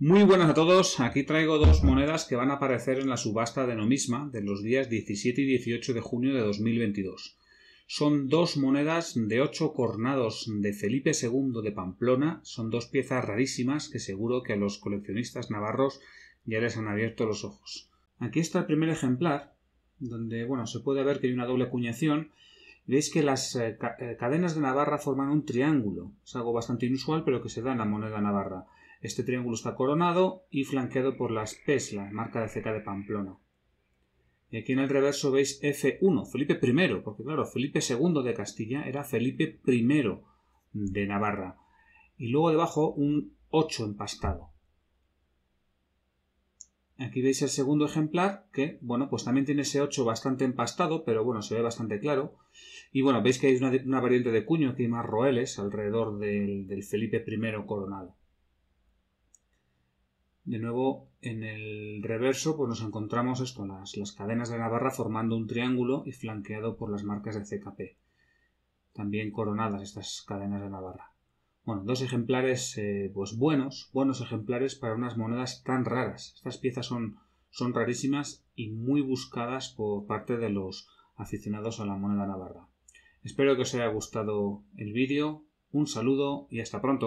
Muy buenas a todos, aquí traigo dos monedas que van a aparecer en la subasta de Nomisma de los días 17 y 18 de junio de 2022. Son dos monedas de ocho cornados de Felipe II de Pamplona, son dos piezas rarísimas que seguro que a los coleccionistas navarros ya les han abierto los ojos. Aquí está el primer ejemplar, donde bueno, se puede ver que hay una doble acuñación. Veis que las eh, eh, cadenas de Navarra forman un triángulo, es algo bastante inusual pero que se da en la moneda navarra. Este triángulo está coronado y flanqueado por las peslas, la marca de ceca de Pamplona. Y aquí en el reverso veis F1, Felipe I, porque claro, Felipe II de Castilla era Felipe I de Navarra. Y luego debajo un 8 empastado. Aquí veis el segundo ejemplar, que, bueno, pues también tiene ese 8 bastante empastado, pero bueno, se ve bastante claro. Y bueno, veis que hay una, variante de cuño, aquí hay más roeles alrededor del, del Felipe I coronado. De nuevo, en el reverso pues nos encontramos esto, las, las cadenas de Navarra formando un triángulo y flanqueado por las marcas de CKP. También coronadas estas cadenas de Navarra. Bueno, dos ejemplares eh, pues buenos, buenos ejemplares para unas monedas tan raras. Estas piezas son, son rarísimas y muy buscadas por parte de los aficionados a la moneda navarra. Espero que os haya gustado el vídeo, un saludo y hasta pronto.